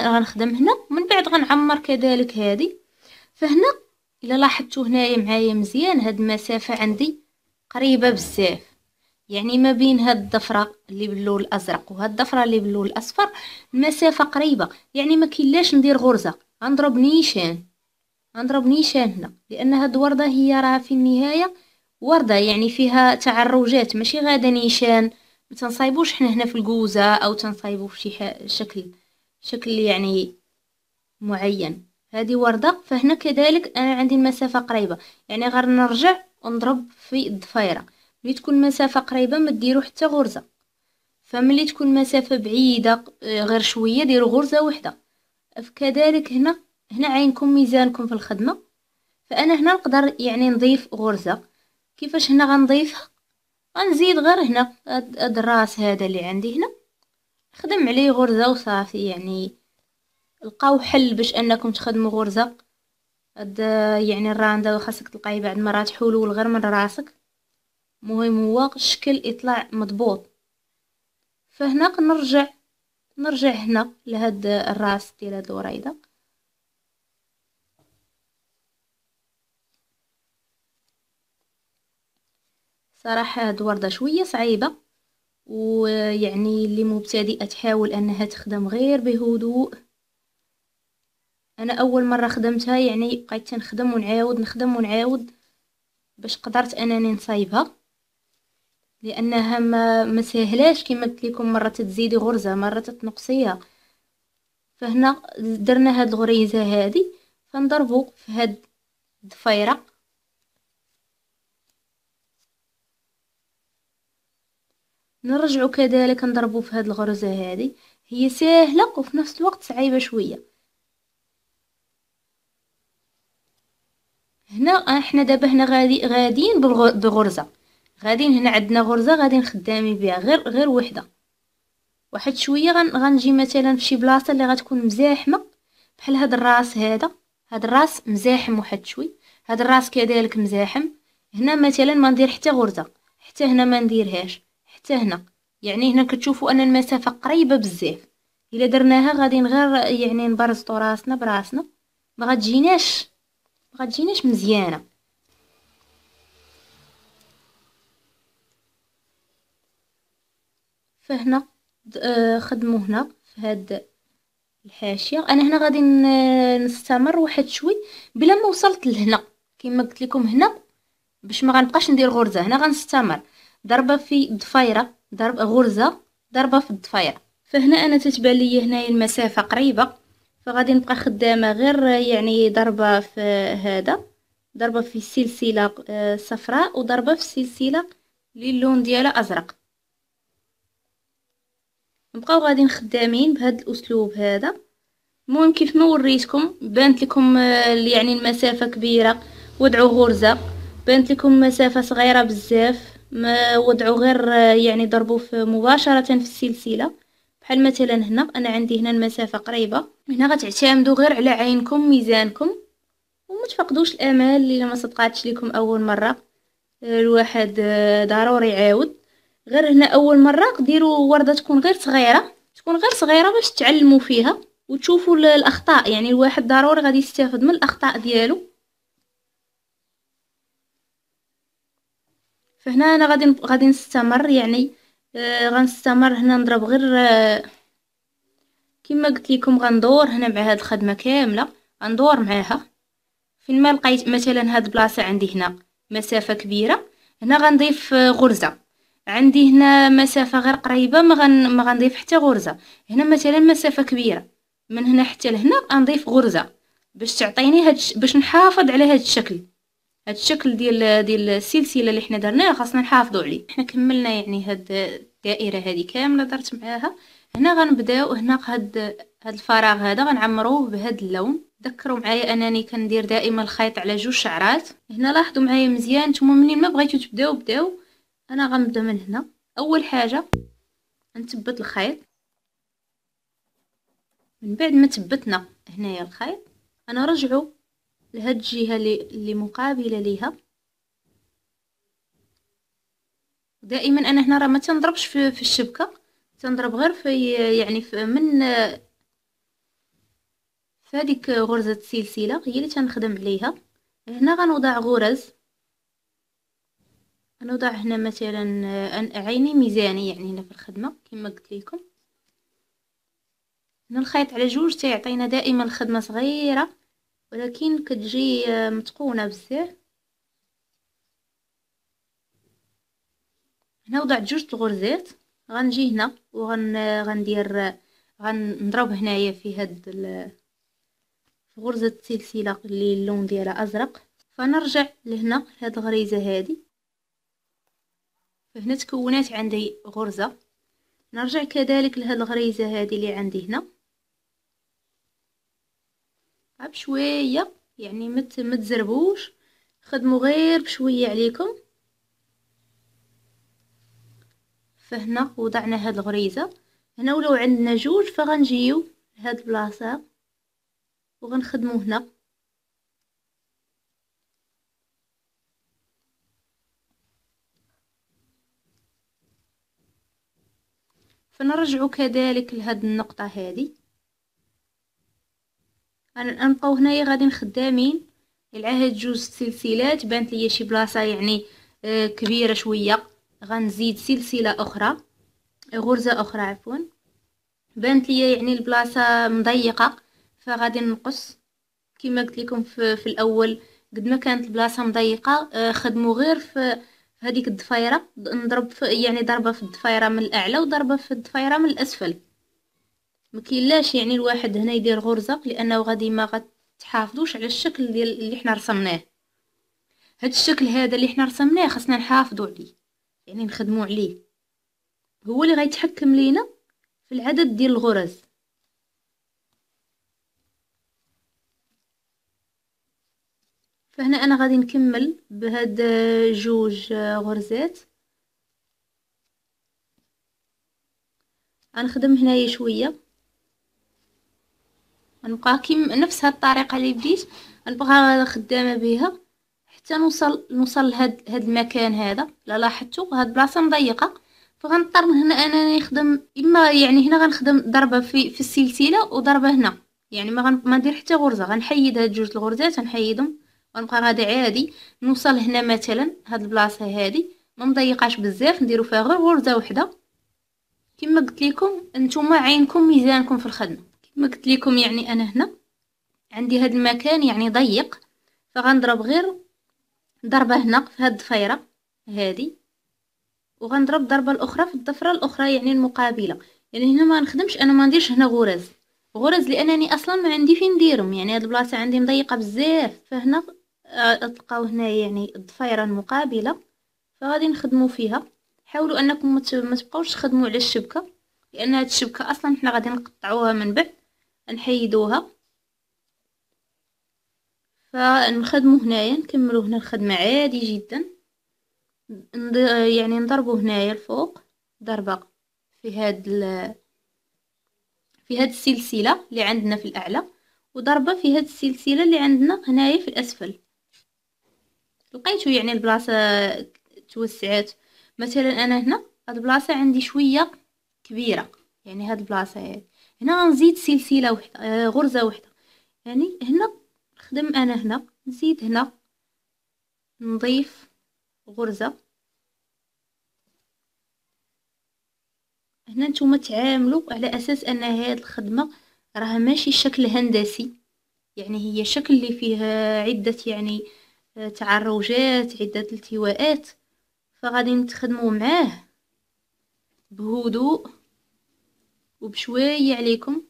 غنخدم هنا ومن بعد غنعمر كذلك هذه فهنا الا لاحظتوا هنايا إيه معايا مزيان هاد المسافه عندي قريبه بزاف يعني ما بين هاد الضفره اللي باللون الازرق وهاد الضفره اللي باللون الاصفر المسافه قريبه يعني ما كاينلاش ندير غرزه غنضرب نيشان غنضرب نيشان هنا لان هاد الورده هي راه في النهايه ورده يعني فيها تعرجات ماشي غادا نيشان ما تنصايبوش حنا هنا في الكوزه او تنصايبو في شي شكل بشكل يعني معين هذه وردة فهنا كذلك أنا عندي المسافة قريبة يعني غير نرجع ونضرب في الضفيرة ملي تكون مسافة قريبة ما ديرو حتى غرزة فملي تكون مسافة بعيدة آه، غير شوية ديرو غرزة وحدة فكذلك هنا هنا عينكم ميزانكم في الخدمة فأنا هنا نقدر يعني نضيف غرزة كيفاش هنا غنضيفها غنزيد غير هنا هاد الراس هذا اللي عندي هنا خدم عليه غرزة وصافي يعني لقاو حل باش انكم تخدموا غرزة هاد يعني الراندا خاصك تلقاي بعد مرات حلول غير من راسك مهم هو الشكل يطلع مضبوط فهنا كنرجع نرجع هنا لهاد الراس ديال هاد الوريده صراحه هاد الورده شويه صعيبه ويعني اللي مبتدئة تحاول أنها تخدم غير بهدوء أنا أول مرة خدمتها يعني بقيت تنخدم ونعاود نخدم ونعاود باش قدرت أنني نصايبها لأنها ما مسهلاش كما قلت لكم مرة تزيدي غرزة مرة تنقصيها فهنا درنا هاد الغريزة هادي فنضربو في هاد الضفيرة نرجعو كذلك نضربو في هاد الغرزة هادي هي ساهلة وفي نفس الوقت صعيبة شوية هنا احنا دابا هنا غادي غاديين بغرزة غاديين هنا عندنا غرزة غادي خدامين بها غير غير وحدة واحد شوية غنجي مثلا في شي بلاصة اللي غتكون مزاحمة بحال هاد الراس هذا هاد الراس مزاحم واحد شوي هاد الراس كذلك مزاحم هنا مثلا ما ندير حتى غرزة حتى هنا ما نديرهاش حتى هنا يعني هنا كتشوفوا ان المسافه قريبه بزاف الا درناها غادي نغير يعني نبرزطو راسنا براسنا ما غتجيناش ما غتجيناش مزيانه فهنا آه، خدموا هنا في هاد الحاشيه انا هنا غادي نستمر واحد شوي بلا ما وصلت لهنا كما قلت لكم هنا باش ما غنبقاش ندير غرزه هنا غنستمر ضربة في الضفيره ضرب غرزة ضربة في الضفيرة فهنا أنا تتبان لي هنايا المسافة قريبة فغادي نبقى خدامة غير يعني ضربة في هذا ضربة في السلسلة آه، صفراء وضربة في السلسلة اللي اللون ديالها أزرق نبقاو غادي خدامين بهذا الأسلوب هذا المهم كيف ما وريتكم بانت لكم آه، يعني المسافة كبيرة ودعوا غرزة بانت لكم مسافة صغيرة بزاف ما وضعوا غير آه، يعني ضربوا في مباشرة في السلسلة بحال مثلا هنا انا عندي هنا المسافة قريبة هنا غتعتمدوا غير على عينكم ميزانكم وما تفقدوش الامال الا ما صدقاتش لكم اول مرة آه، الواحد آه، ضروري يعاود غير هنا اول مرة ديروا وردة تكون غير صغيرة تكون غير صغيرة باش تعلموا فيها وتشوفوا الاخطاء يعني الواحد ضروري غادي يستافد من الاخطاء ديالو فهنا انا غادي غادي نستمر يعني آه، غنستمر هنا نضرب غير آه، كما قلت لكم غندور هنا مع هاد الخدمه كامله غندور معاها فين ما لقيت مثلا هاد البلاصه عندي هنا مسافه كبيره هنا غنضيف آه، غرزه عندي هنا مسافه غير قريبه ما, غن... ما غنضيف حتى غرزه هنا مثلا مسافه كبيره من هنا حتى لهنا غنضيف غرزه باش تعطيني هاد باش نحافظ على هاد الشكل هاد الشكل ديال ديال السلسله اللي حنا درناه خاصنا نحافظوا عليه حنا كملنا يعني هاد الدائره هادي كامله درت معاها هنا غنبداو هنا هاد هاد الفراغ هذا غنعمروه بهاد اللون تذكروا معايا انني كندير دائما الخيط على جوج شعرات هنا لاحظوا معايا مزيان نتوما منين ما بغيتو تبداو بداو انا غنبدا من هنا اول حاجه نثبت الخيط من بعد ما ثبتنا هنايا الخيط انا رجعوا لهاد الجهة اللي مقابلة ليها دائما انا هنا راه ما تنضربش في, في الشبكة تنضرب غير في يعني في من فهاديك غرزة السلسلة هي اللي تنخدم عليها هنا غنوضع غرز غنوضع هنا مثلا عيني ميزاني يعني هنا في الخدمة كما قلت لكم هنا الخيط على جوج تيعطينا دائما الخدمة صغيرة ولكن كتجي آه، متقونه بزاف هنا وضعت جوج الغرزات غنجي هنا وغن آه، غندير آه، غنضرب هنايا في هاد غرزه السلسله اللي اللون ديالها ازرق فنرجع لهنا لهاد الغريزه هادي فهنا تكونات عندي غرزه نرجع كذلك لهاد الغريزه هادي اللي عندي هنا صعب شويه يعني مت متزربوش خدموا غير بشويه عليكم فهنا وضعنا هاد الغريزه هنا ولو عندنا جوج فغنجيو لهاد البلاصه وغنخدمو هنا فنرجعو كذلك لهاد النقطه هذه انا نبقاو هنايا غادي خدامين العهد جوج سلسلات بانت ليا شي بلاصه يعني آه، كبيره شويه غنزيد سلسله اخرى غرزه اخرى عفوا بانت ليا يعني البلاصه مضيقه فغادي نقص كما قلت لكم في, في الاول قد ما كانت البلاصه مضيقه آه، خدموا غير في هذيك الضفيره نضرب يعني ضربه في الضفايره من الاعلى وضربه في الضفايره من الاسفل ما كاينلاش يعني الواحد هنا يدير غرزه لانه غادي ما غتحافظوش على الشكل ديال اللي حنا رسمناه هاد الشكل هذا اللي حنا رسمناه خصنا نحافظوا عليه يعني نخدموا عليه هو اللي غيتحكم لينا في العدد ديال الغرز فهنا انا غادي نكمل بهاد جوج غرزات غنخدم هنايا شويه غنبقى كيم نفس هاد الطريقه اللي بديت غنبقى خدامه بها حتى نوصل نوصل لهاد هاد المكان هذا لا لاحظتوا هاد البلاصه مضيقه فغنضطر من هنا انني نخدم اما يعني هنا غنخدم ضربه في في السلسله وضربه هنا يعني ما غن ما ندير حتى غرزه غنحيد هاد جوج الغرزات غنحيدهم غنبقى غادي عادي نوصل هنا مثلا هاد البلاصه هادي ما مضيقاش بزاف نديرو فيها غير غرزه وحده كما قلت لكم انتم عينكم ميزانكم في الخدمه كما قلت لكم يعني انا هنا عندي هاد المكان يعني ضيق فغنضرب غير ضربه هنا في هاد الضفيره هادي وغنضرب ضربه الاخرى في الضفره الاخرى يعني المقابله يعني هنا ما نخدمش انا ما نديرش هنا غرز غرز لانني اصلا ما عندي فين نديرهم يعني هاد البلاصه عندي مضيقه بزاف فهنا آه، تلقاو هنا يعني الضفيره المقابله فغادي نخدموا فيها حاولوا انكم ما تبقاوش تخدموا على الشبكه لان هاد الشبكه اصلا حنا غادي نقطعوها من بعد نحيدوها فنخدمو هنايا نكملو هنا الخدمة عادي جدا يعني نضربو هنايا الفوق ضربة في هاد في هاد السلسلة اللي عندنا في الأعلى وضربة في هاد السلسلة اللي عندنا هنايا في الأسفل لقيتو يعني البلاصة توسعات مثلا أنا هنا هاد البلاصة عندي شوية كبيرة يعني هاد البلاصة هادي هنا غنزيد سلسله واحده غرزه واحده يعني هنا نخدم انا هنا نزيد هنا نضيف غرزه هنا نتوما تعاملوا على اساس ان هاد الخدمه راه ماشي شكل هندسي يعني هي شكل اللي فيه عده يعني آه، تعرجات عده التواءات فغادي نتخدموا معاه بهدوء وبشوية عليكم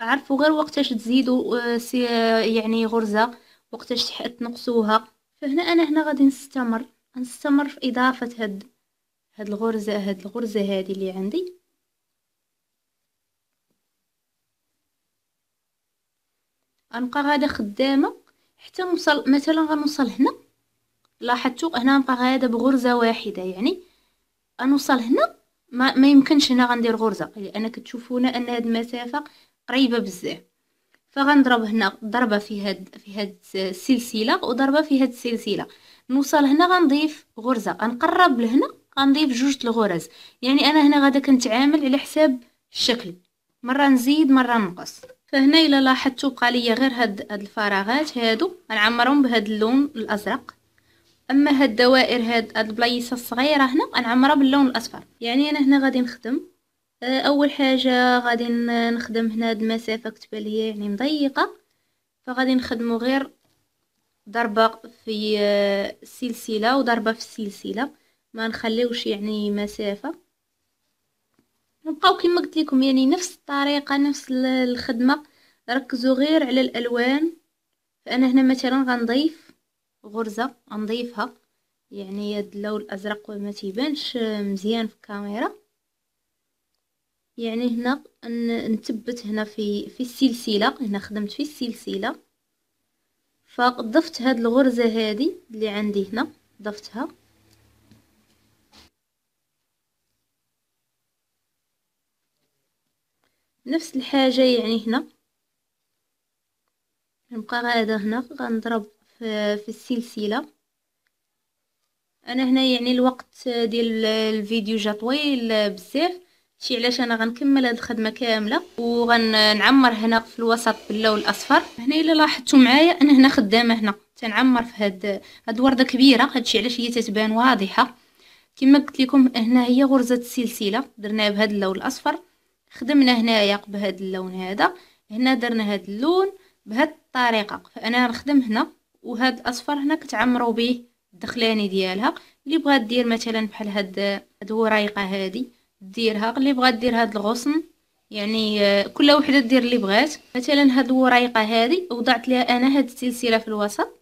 عرفوا غير وقتاش تزيدوا آه، آه، يعني غرزة وقتاش تنقصوها فهنا انا هنا غادي نستمر نستمر في اضافة هاد هاد الغرزة هاد الغرزة هادي اللي عندي غنبقى غادا خدامه حتى نوصل مثلا غنوصل هنا لاحظتوا هنا غنبقى غادا بغرزه واحده يعني غنوصل هنا ما, ما يمكنش هنا غندير غرزه لان كتشوفونا ان هاد المسافه قريبه بزاف فغنضرب هنا ضربه في هاد في هاد السلسله وضربه في هاد السلسله نوصل هنا غنضيف غرزه غنقرب لهنا غنضيف جوج الغرز يعني انا هنا غادا كنتعامل على حساب الشكل مره نزيد مره نقص فهنا الا لاحظتوا بقى ليا غير هاد هاد الفراغات هادو غنعمرهم بهاد اللون الازرق اما هاد الدوائر هاد البلايص الصغيره هنا غنعمرها باللون الاصفر يعني انا هنا غادي نخدم آه، اول حاجه غادي نخدم هنا هاد المسافه كتبه ليا يعني مضيقه فغادي نخدمو غير ضربه في آه، السلسله وضربه في السلسله ما نخليوش يعني مسافه نبقاو كما قلت لكم يعني نفس الطريقه نفس الخدمه ركزوا غير على الالوان فانا هنا مثلا غنضيف غرزة نضيفها يعني هاد اللون الازرق وما تيبانش آه، مزيان في الكاميرا يعني هنا نثبت هنا في في السلسله هنا خدمت في السلسله فضفت هاد الغرزه هادي اللي عندي هنا ضفتها نفس الحاجه يعني هنا نبقى غاده هنا غنضرب في, في السلسله انا هنا يعني الوقت ديال الفيديو جا طويل بزاف شي علاش انا غنكمل هاد الخدمه كامله وغنعمر هنا في الوسط باللون الاصفر هنا الا لاحظتوا معايا انا هنا خدامه هنا تنعمر في هاد هاد ورده كبيره هادشي علاش هي تتبان واضحه كما قلت لكم هنا هي غرزه السلسله درناها بهاد اللون الاصفر خدمنا هنايا بهاد اللون هذا هنا درنا هاد اللون بهاد الطريقه فانا نخدم هنا وهاد الاصفر هنا كتعمرو به الدخلاني ديالها اللي بغا دير مثلا بحال هاد هاد الورايقه هادي ديرها اللي بغا دير هاد الغصن يعني آه، كل وحده دير اللي بغات مثلا هاد الورايقه هادي وضعت لها انا هاد السلسله في الوسط